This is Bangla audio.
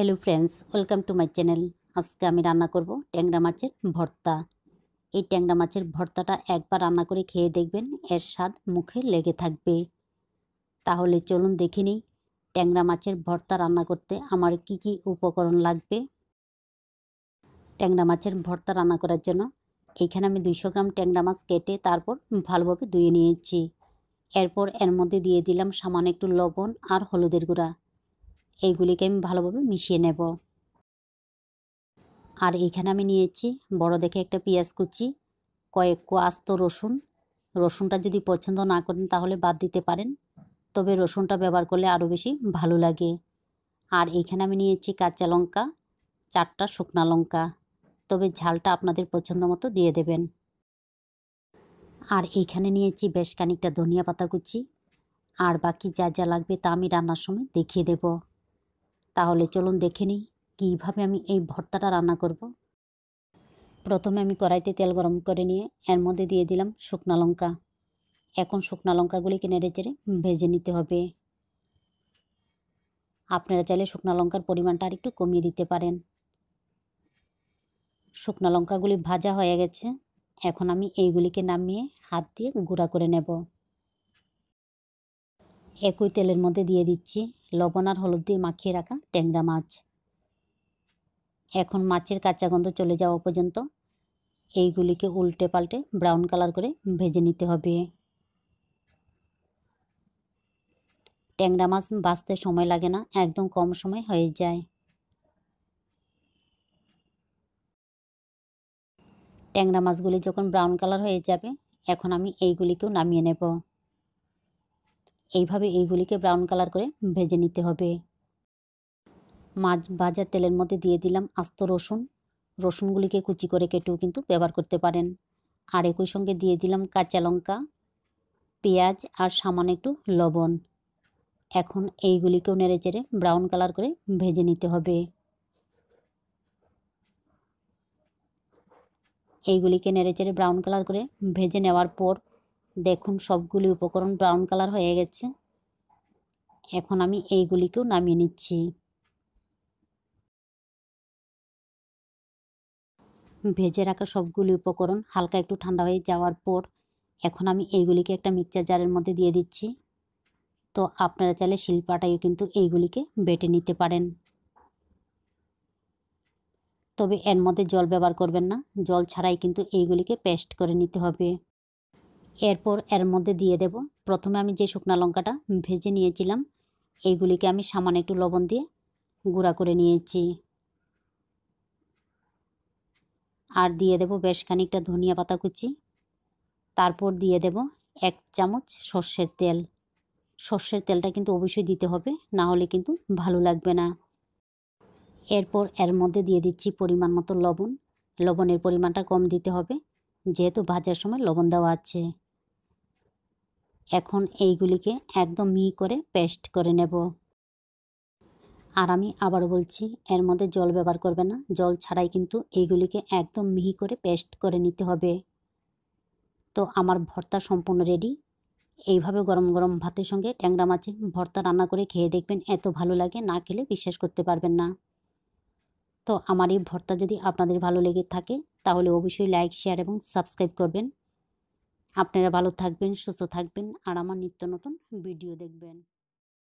Hello friends welcome to my channel আজকে আমি রান্না করব ট্যাংরা মাছের ভর্তা এই ট্যাংরা মাছের ভর্তাটা একবার রান্না করে খেয়ে দেখবেন এর স্বাদ মুখে লেগে থাকবে তাহলে চলুন দেখে নিই ট্যাংরা মাছের ভর্তা রান্না করতে আমার কি কি উপকরণ লাগবে ট্যাংরা মাছের ভর্তা রান্না করার জন্য এইখানে আমি দুইশো গ্রাম ট্যাংরা মাছ কেটে তারপর ভালোভাবে ধুয়ে নিয়েছি এরপর এর মধ্যে দিয়ে দিলাম সামান্য একটু লবণ আর হলুদের গুঁড়া এইগুলিকে আমি ভালোভাবে মিশিয়ে নেব আর এইখানে আমি নিয়েছি বড় দেখে একটা পেঁয়াজ কুচি কয়েক কো আস্ত রসুন রসুনটা যদি পছন্দ না করেন তাহলে বাদ দিতে পারেন তবে রসুনটা ব্যবহার করলে আরও বেশি ভালো লাগে আর এইখানে আমি নিয়েছি কাঁচা লঙ্কা চারটা শুকনা লঙ্কা তবে ঝালটা আপনাদের পছন্দ মতো দিয়ে দেবেন আর এইখানে নিয়েছি বেশ খানিকটা ধনিয়া পাতা কুচি আর বাকি যা যা লাগবে তা আমি রান্নার সময় দেখিয়ে দেবো তাহলে চলুন দেখে নিই কীভাবে আমি এই ভর্তাটা রান্না করব। প্রথমে আমি কড়াইতে তেল গরম করে নিয়ে এর মধ্যে দিয়ে দিলাম শুকনো লঙ্কা এখন শুকনো লঙ্কাগুলিকে নেড়ে চেড়ে ভেজে নিতে হবে আপনারা চাইলে শুকনো লঙ্কার পরিমাণটা আর একটু কমিয়ে দিতে পারেন শুকনো লঙ্কাগুলি ভাজা হয়ে গেছে এখন আমি এইগুলিকে নামিয়ে হাত দিয়ে গুঁড়া করে নেব একই তেলের মধ্যে দিয়ে দিচ্ছি লবণ আর হলুদ দিয়ে মাখিয়ে রাখা ট্যাংরা মাছ এখন মাছের কাঁচা গন্ধ চলে যাওয়া পর্যন্ত এইগুলিকে উল্টে পাল্টে ব্রাউন কালার করে ভেজে নিতে হবে ট্যাংরা মাছ বাঁচতে সময় লাগে না একদম কম সময় হয়ে যায় ট্যাংরা মাছগুলি যখন ব্রাউন কালার হয়ে যাবে এখন আমি এইগুলিকেও নামিয়ে নেব এইভাবে এইগুলিকে ব্রাউন কালার করে ভেজে নিতে হবে মাছ ভাজার তেলের মধ্যে দিয়ে দিলাম আস্ত রসুন রসুনগুলিকে কুচি করে কেটেও কিন্তু ব্যবহার করতে পারেন আর একই সঙ্গে দিয়ে দিলাম কাঁচা লঙ্কা পেঁয়াজ আর সামান্য একটু লবণ এখন এইগুলিকেও নেড়ে চেড়ে ব্রাউন কালার করে ভেজে নিতে হবে এইগুলিকে নেড়ে চেড়ে ব্রাউন কালার করে ভেজে নেওয়ার পর দেখুন সবগুলি উপকরণ ব্রাউন কালার হয়ে গেছে এখন আমি এইগুলিকেও নামিয়ে নিচ্ছি ভেজে রাখা সবগুলি উপকরণ হালকা একটু ঠান্ডা হয়ে যাওয়ার পর এখন আমি এইগুলিকে একটা মিক্সচার জারের মধ্যে দিয়ে দিচ্ছি তো আপনারা চাইলে শিল্পাটাইও কিন্তু এইগুলিকে বেটে নিতে পারেন তবে এর মধ্যে জল ব্যবহার করবেন না জল ছাড়াই কিন্তু এইগুলিকে পেস্ট করে নিতে হবে এরপর এর মধ্যে দিয়ে দেব প্রথমে আমি যে শুকনো লঙ্কাটা ভেজে নিয়েছিলাম এইগুলিকে আমি সামান্য একটু লবণ দিয়ে গুঁড়া করে নিয়েছি আর দিয়ে দেব বেশ খানিকটা ধনিয়া পাতা কুচি তারপর দিয়ে দেব এক চামচ সর্ষের তেল সর্ষের তেলটা কিন্তু অবশ্যই দিতে হবে না হলে কিন্তু ভালো লাগবে না এরপর এর মধ্যে দিয়ে দিচ্ছি পরিমাণ মতো লবণ লবণের পরিমাণটা কম দিতে হবে যেহেতু ভাজার সময় লবণ দেওয়া আছে এখন এইগুলিকে একদম মিহি করে পেস্ট করে নেব আর আমি আবার বলছি এর মধ্যে জল ব্যবহার করবে না জল ছাড়াই কিন্তু এইগুলিকে একদম মিহি করে পেস্ট করে নিতে হবে তো আমার ভর্তা সম্পূর্ণ রেডি এইভাবে গরম গরম ভাতের সঙ্গে ট্যাংরা মাছের ভর্তা রান্না করে খেয়ে দেখবেন এত ভালো লাগে না খেলে বিশ্বাস করতে পারবেন না তো আমার এই ভর্তা যদি আপনাদের ভালো লেগে থাকে তাহলে অবশ্যই লাইক শেয়ার এবং সাবস্ক্রাইব করবেন আপনারা ভালো থাকবেন সুস্থ থাকবেন আর আমার নিত্য নতুন ভিডিও দেখবেন